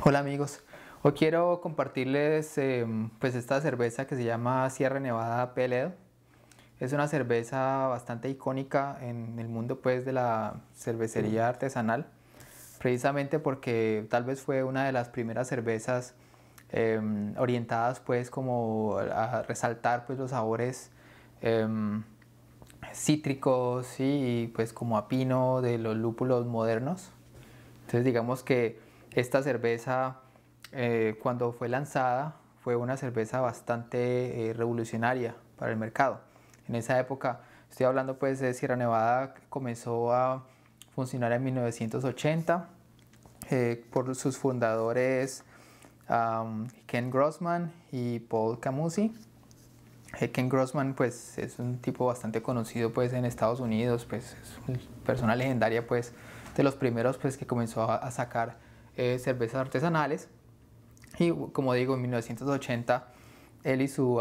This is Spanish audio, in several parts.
Hola amigos, hoy quiero compartirles eh, pues esta cerveza que se llama Sierra Nevada Pale Es una cerveza bastante icónica en el mundo pues de la cervecería mm. artesanal, precisamente porque tal vez fue una de las primeras cervezas em, orientadas pues como a resaltar pues los sabores em, cítricos y pues como a pino de los lúpulos modernos. Entonces digamos que esta cerveza, eh, cuando fue lanzada, fue una cerveza bastante eh, revolucionaria para el mercado. En esa época, estoy hablando pues de Sierra Nevada, comenzó a funcionar en 1980 eh, por sus fundadores Ken Grossman y Paul Camusi. Ken Grossman pues es un tipo bastante conocido pues en Estados Unidos, pues es una persona legendaria pues de los primeros pues que comenzó a sacar eh, cervezas artesanales. Y como digo, en 1980 él y su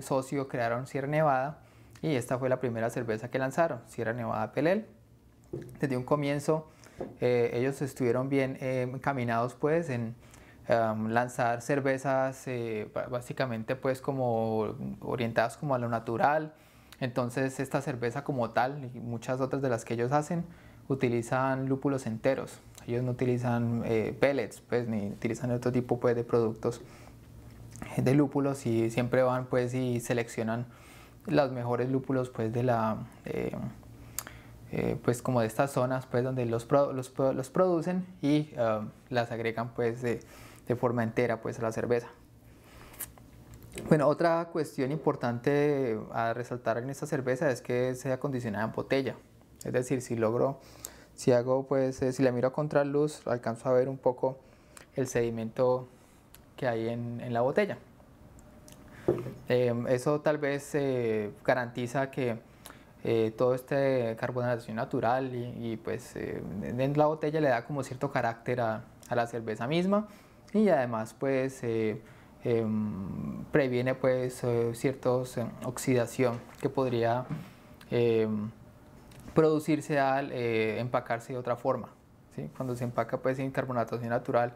socio crearon Sierra Nevada y esta fue la primera cerveza que lanzaron, Sierra Nevada Pelel. Desde un comienzo eh, ellos estuvieron bien eh, encaminados pues en um, lanzar cervezas básicamente pues como orientadas como a lo natural. Entonces esta cerveza como tal y muchas otras de las que ellos hacen utilizan lúpulos enteros, ellos no utilizan eh, pellets, pues, ni utilizan otro tipo pues, de productos eh, de lúpulos y siempre van pues y seleccionan los mejores lúpulos pues de la eh, pues como de estas zonas pues donde los, los, producen y um, las agregan pues de, forma entera pues a la cerveza bueno otra cuestión importante a resaltar en esta cerveza es que sea condicionada en botella es decir si logro si hago, pues, eh, si la miro a contraluz, alcanzo a ver un poco el sedimento que hay en, la botella. Em, eso tal vez eh, garantiza que eh, todo este carbonatación natural y, pues en la botella le da como cierto carácter a, la cerveza misma y además pues em, previene pues ciertos oxidación que podría em, producirse al eh, empacarse de otra forma. ¿sí? Cuando se empaca pues en carbonatación natural,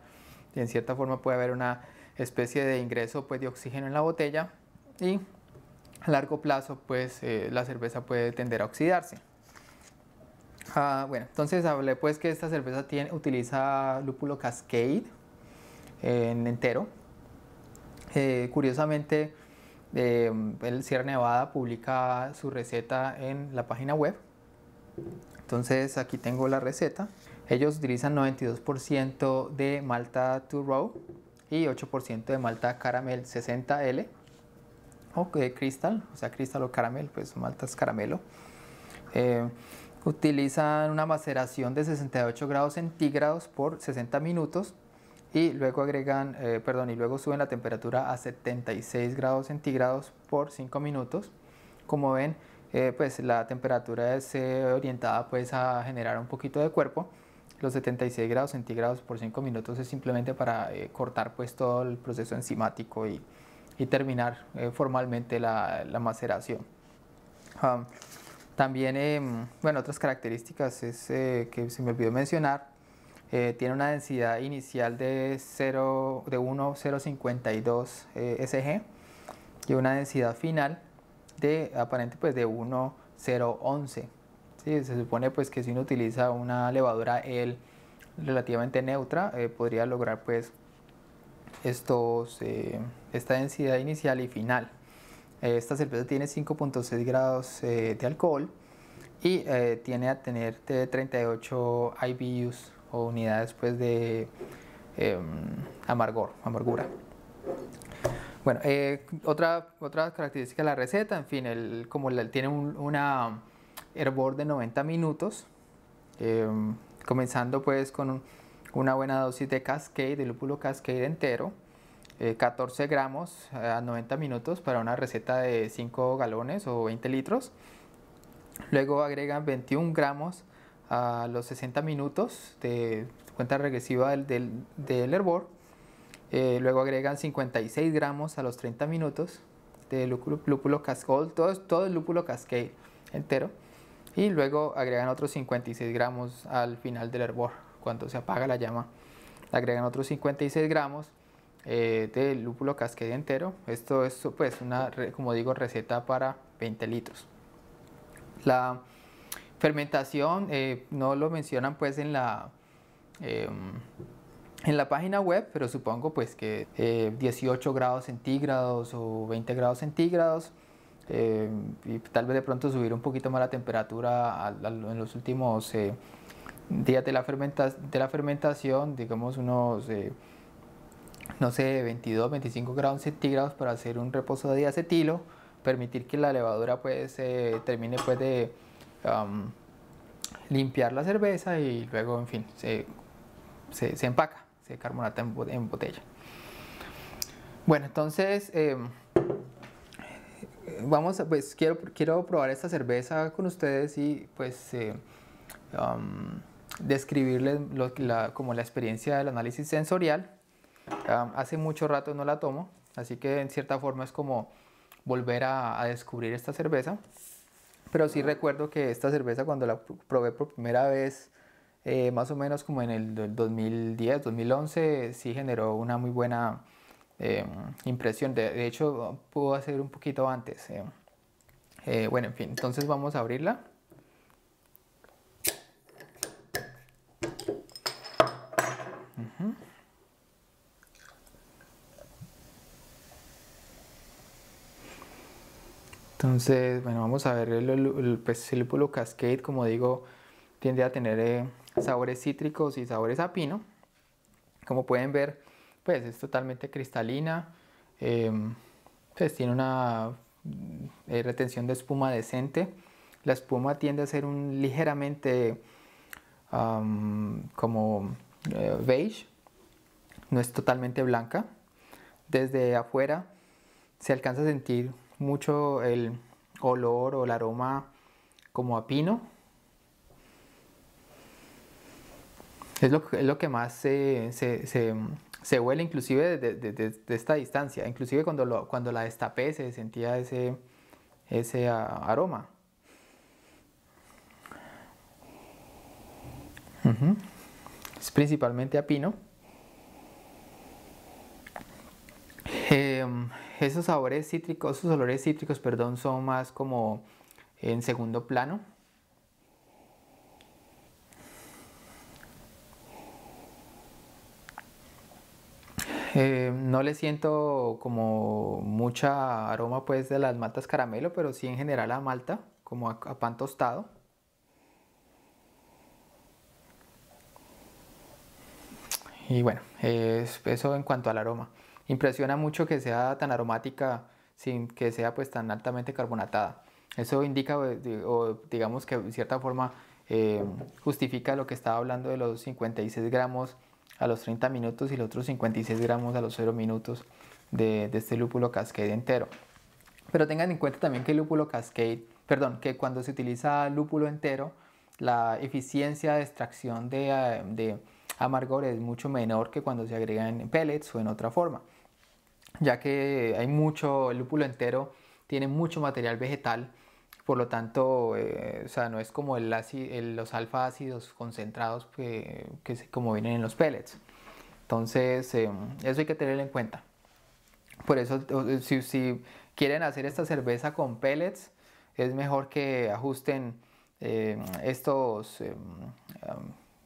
y en cierta forma puede haber una especie de ingreso pues, de oxígeno en la botella y a largo plazo pues eh, la cerveza puede tender a oxidarse. Ah, bueno, entonces hablé pues que esta cerveza tiene, utiliza lúpulo cascade eh, en entero. curiosamente, el Sierra Nevada publica su receta en la página web entonces aquí tengo la receta. Ellos utilizan 92% de malta to row y 8% de malta caramel 60L o cristal, o sea cristal o caramel, pues es caramelo. Eh, utilizan una maceración de 68 grados centígrados por 60 minutos y luego agregan, eh, perdón, y luego suben la temperatura a 76 grados centígrados por 5 minutos. Como ven, eh, pues la temperatura es eh, orientada pues a generar un poquito de cuerpo. Los 76 grados centígrados por 5 minutos es simplemente para eh, cortar pues todo el proceso enzimático y, y terminar formalmente la, maceración. también, em, bueno, otras características es, que se me olvidó mencionar, tiene una densidad inicial de, 0, de 1,052 SG y una densidad final de aparente pues de 1011. ¿sí? Se supone pues que si uno utiliza una levadura el relativamente neutra eh, podría lograr pues estos, eh, esta densidad inicial y final. Eh, esta cerveza tiene 5.6 grados de alcohol y tiene a tener 38 IBUs o unidades pues, de em, amargor, amargura. Bueno, eh, otra, otra característica de la receta, en fin, como tiene un, hervor de 90 minutos, em, comenzando pues con una buena dosis de cascade, de lúpulo cascade entero, 14 eh, gramos eh, a 90 minutos para una receta de 5 galones o 20 litros. Luego agregan 21 gramos a los 60 minutos de cuenta regresiva del, del hervor eh, luego agregan 56 gramos a los 30 minutos de lúpulo, lúpulo todo, todo el lúpulo cascade entero. Y luego agregan otros 56 gramos al final del hervor, cuando se apaga la llama. Agregan otros 56 gramos eh, de lúpulo cascade entero. Esto es, pues, una, como digo, receta para 20 litros. La fermentación, eh, no lo mencionan, pues, en la em, en la página web, pero supongo pues que 18 eh, grados centígrados o 20 grados centígrados. Eh, y tal vez de pronto subir un poquito más la temperatura en los últimos eh, días de la, fermenta, de la fermentación, digamos unos, no sé, 22, 25 grados centígrados para hacer un reposo de acetilo, permitir que la levadura pues termine pues de limpiar la cerveza y luego, en fin, se empaca de este, carbonata en, botella. Bueno, entonces em, vamos pues quiero, quiero probar esta cerveza con ustedes y pues eh, describirles la, como la experiencia del análisis sensorial. hace mucho rato no la tomo, así que en cierta forma es como volver a, a descubrir esta cerveza. Pero sí recuerdo que esta cerveza cuando la probé por primera vez eh, más o menos como en el 2010, 2011, sí generó una muy buena eh, impresión. De, hecho, pudo hacer un poquito antes. Eh. bueno, en fin, entonces vamos a abrirla. Entonces, bueno, vamos a ver el, el, pues, Cascade, como digo, tiende a tener sabores cítricos y sabores a pino. Como pueden ver, pues es totalmente cristalina, em, pues tiene una mm, eh, retención de espuma decente. La espuma tiende a ser un ligeramente como eh, beige, no es totalmente blanca. Desde afuera se alcanza a sentir mucho el olor o el aroma como a pino, Es lo, que más se, huele inclusive de, esta distancia. Inclusive cuando, cuando la destapé se sentía ese, aroma. Es principalmente a pino. Em, esos sabores cítricos, esos olores cítricos, perdón, son más como en segundo plano Eh, no le siento como mucha aroma pues de las maltas caramelo, pero sí en general a malta, como a, pan tostado. Y bueno, eso en cuanto al aroma. Impresiona mucho que sea tan aromática sin que sea pues tan altamente carbonatada. Eso indica pues, o digamos que de cierta forma eh, justifica lo que estaba hablando de los 56 gramos a los 30 minutos y los otros 56 gramos a los 0 minutos de, este lúpulo cascade entero. Pero tengan en cuenta también que el lúpulo cascade, perdón, que cuando se utiliza lúpulo entero, la eficiencia de extracción de, eh, amargor es mucho menor que cuando se agrega en pellets o en otra forma, ya que hay mucho, el lúpulo entero tiene mucho material vegetal por lo tanto, eh, sea, no es como los alfa ácidos concentrados que, como vienen en los pellets. Entonces, em, eso hay que tenerlo en cuenta. Por eso, si, quieren hacer esta cerveza con pellets, es mejor que ajusten em, estos, em,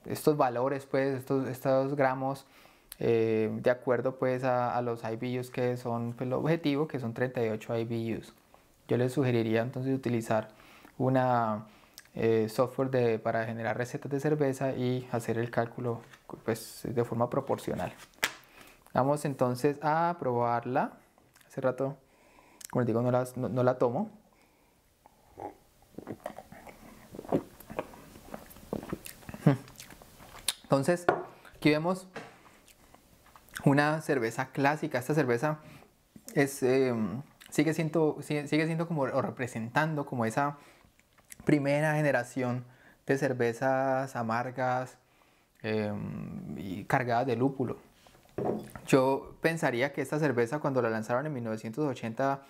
estos valores, pues, estos, estos gramos. Eh, de acuerdo pues a, los IBUs que son pues, el objetivo que son 38 IBUs yo les sugeriría entonces utilizar una eh, software de, para generar recetas de cerveza y hacer el cálculo pues, de forma proporcional. Vamos entonces a probarla. Hace rato, como les digo, no, no, la tomo. Entonces, aquí vemos una cerveza clásica. Esta cerveza es em, sigue siendo, sigue, como, o representando como esa primera generación de cervezas amargas em, y cargadas de lúpulo. Yo pensaría que esta cerveza cuando la lanzaron en 1980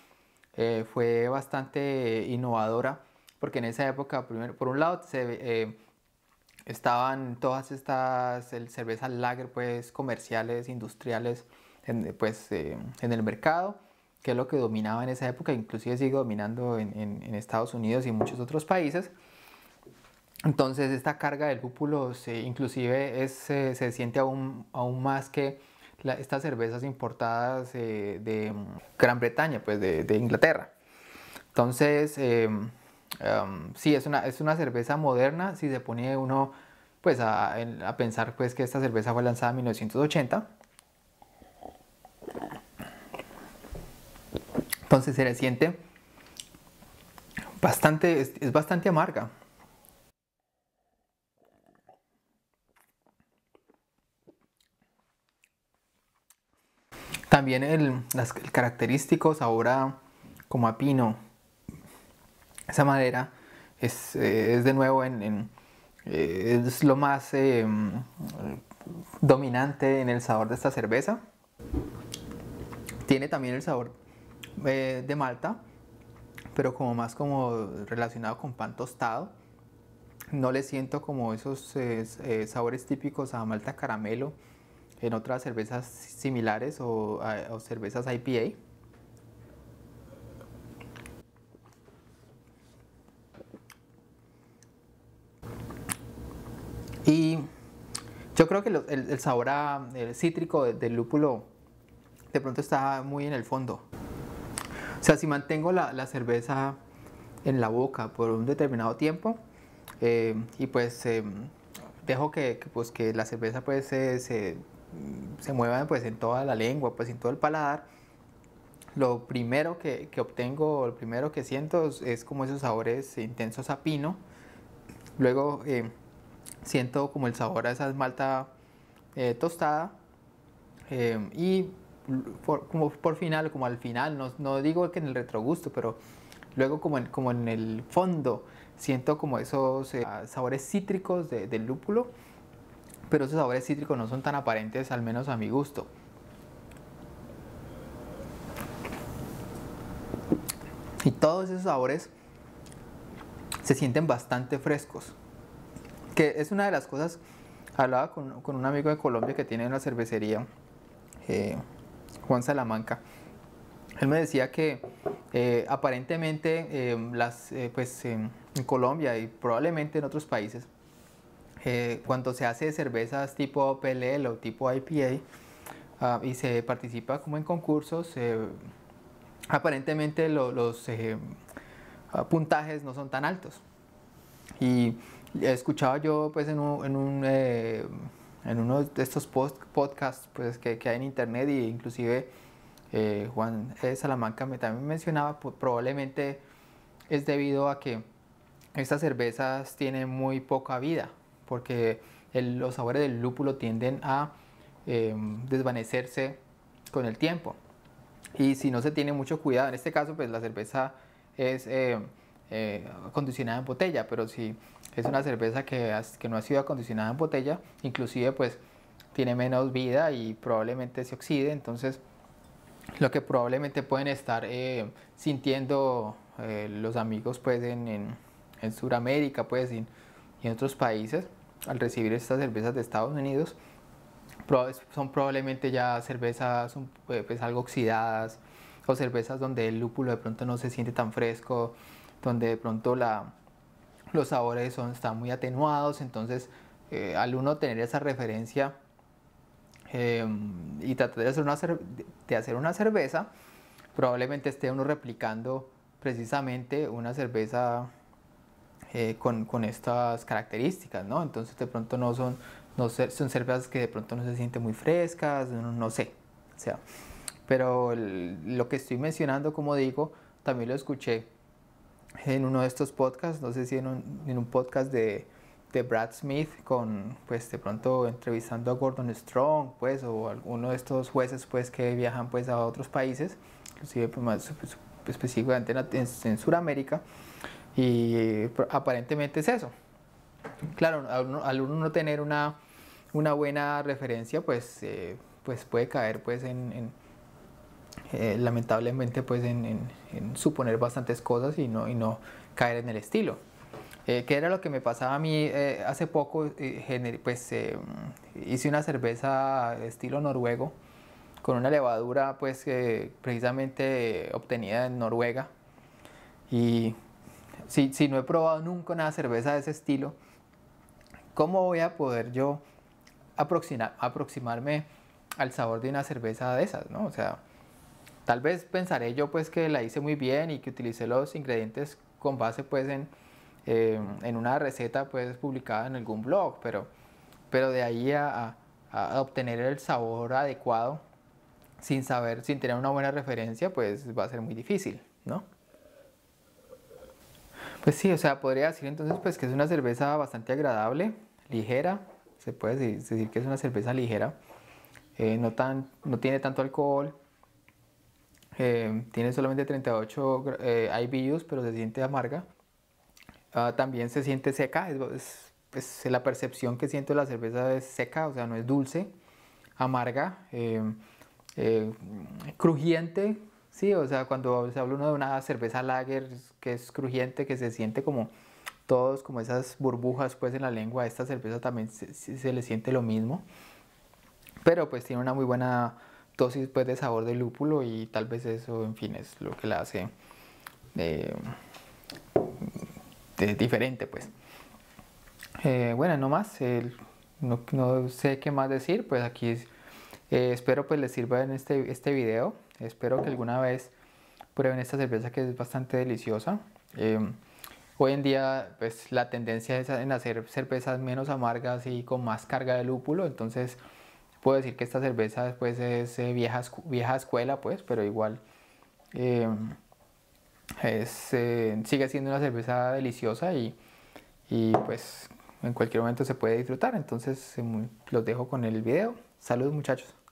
eh, fue bastante innovadora, porque en esa época, primero, por un lado, eh, estaban todas estas cervezas lager pues, comerciales, industriales, pues, eh, en el mercado que es lo que dominaba en esa época, inclusive sigue dominando en, Estados Unidos y muchos otros países. Entonces esta carga del lúpulo se, inclusive se, siente aún, aún más que estas cervezas importadas eh, de mm, Gran Bretaña, pues de, Inglaterra. Entonces, eh, em, sí, es una, es una cerveza moderna, si se pone uno pues a, a pensar pues que esta cerveza fue lanzada en 1980 Entonces se le siente bastante, es, bastante amarga. También el, característico sabor como a pino. Esa madera es, eh, de nuevo eh, es lo más eh, dominante en el sabor de esta cerveza. Tiene también el sabor eh, de Malta, pero como más como relacionado con pan tostado. No le siento como esos eh, sabores típicos a Malta caramelo en otras cervezas similares o, cervezas IPA. Y yo creo que el, sabor eh, cítrico del lúpulo de pronto está muy en el fondo. O sea, si mantengo la, la cerveza en la boca por un determinado tiempo eh, y pues eh, dejo que, pues, que la cerveza pues se, se, se, mueva pues en toda la lengua, pues en todo el paladar, lo primero que, que obtengo, lo primero que siento es, como esos sabores intensos a pino. Luego eh, siento como el sabor a esa esmalta tostada. y como por final, como al final, no, digo que en el retrogusto, pero luego como en, como en el fondo siento como esos eh, sabores cítricos del lúpulo, pero esos sabores cítricos no son tan aparentes, al menos a mi gusto. Y todos esos sabores se sienten bastante frescos, que es una de las cosas, hablaba con, un amigo de Colombia que tiene una cervecería. Eh, Juan Salamanca. Él me decía que eh, aparentemente eh, las, eh, pues, en Colombia y probablemente en otros países, cuando se hace cervezas tipo PLL o tipo IPA ah, y se participa como en concursos, aparentemente los ah, puntajes no son tan altos. Y escuchaba yo pues en en un en uno de estos podcasts pues, que, hay en internet eh, e inclusive Juan Salamanca me también mencionaba, probablemente es debido a que estas cervezas tienen muy poca vida, porque los sabores del lúpulo tienden a em, desvanecerse con el tiempo. Y si no se tiene mucho cuidado, en este caso pues la cerveza es... Em, eh, acondicionada en botella, pero si es una cerveza que, no ha sido acondicionada en botella, inclusive pues tiene menos vida y probablemente se oxide, entonces lo que probablemente pueden estar eh, sintiendo eh, los amigos pues en, Suramérica pues y, en otros países al recibir estas cervezas de Estados Unidos son probablemente ya cervezas eh, pues algo oxidadas o cervezas donde el lúpulo de pronto no se siente tan fresco donde de pronto los sabores están muy atenuados, entonces eh, al uno tener esa referencia em, y tratar de hacer, una cerveza, probablemente esté uno replicando precisamente una cerveza eh, con, estas características, ¿no? Entonces de pronto no son, no son cervezas que de pronto no se sienten muy frescas, no, sé, sea, pero lo que estoy mencionando, como digo, también lo escuché en uno de estos podcasts, no sé si en un, podcast de, Brad Smith, con pues de pronto entrevistando a Gordon Strong, pues, o alguno de estos jueces pues que viajan pues a otros países, inclusive pues, más pues, específicamente en, Sudamérica, y pues, aparentemente es eso. Claro, al uno, no tener una, una buena referencia, pues, eh, pues puede caer pues en, eh, lamentablemente pues en, suponer bastantes cosas y no, y no caer en el estilo. Eh, ¿Qué era lo que me pasaba a mí eh, hace poco, pues hice una cerveza estilo noruego con una levadura pues precisamente obtenida en Noruega y si, si no he probado nunca una cerveza de ese estilo, ¿cómo voy a poder yo aproximar, aproximarme al sabor de una cerveza de esas? ¿no? O sea, Tal vez pensaré yo pues que la hice muy bien y que utilicé los ingredientes con base pues en, eh, en una receta pues publicada en algún blog, pero, pero de ahí a, obtener el sabor adecuado sin saber, sin tener una buena referencia, pues va a ser muy difícil, ¿no? Pues sí, o sea, podría decir entonces pues que es una cerveza bastante agradable, ligera, se puede decir, que es una cerveza ligera, eh, no, tan, no tiene tanto alcohol, eh, tiene solamente 38 eh, IBUs, pero se siente amarga. Ah, también se siente seca, es, la percepción que siento de la cerveza es seca, o sea, no es dulce, amarga, eh, eh, crujiente, sí, o sea, cuando se habla uno de una cerveza lager que es crujiente, que se siente como todos, como esas burbujas pues en la lengua, esta cerveza también se le siente lo mismo, pero pues tiene una muy buena dosis pues, de sabor de lúpulo y tal vez eso, en fin, es lo que la hace eh, eh, diferente, pues. Eh, bueno, no más, no, sé qué más decir, pues aquí espero pues les sirva en este, este video, espero que alguna vez prueben esta cerveza que es bastante deliciosa. hoy en día pues la tendencia es en hacer cervezas menos amargas y con más carga de lúpulo, entonces... Puedo decir que esta cerveza es eh, vieja, vieja escuela, pues, pero igual eh, eh, sigue siendo una cerveza deliciosa y, y, pues en cualquier momento se puede disfrutar. Entonces los dejo con el video. Saludos muchachos.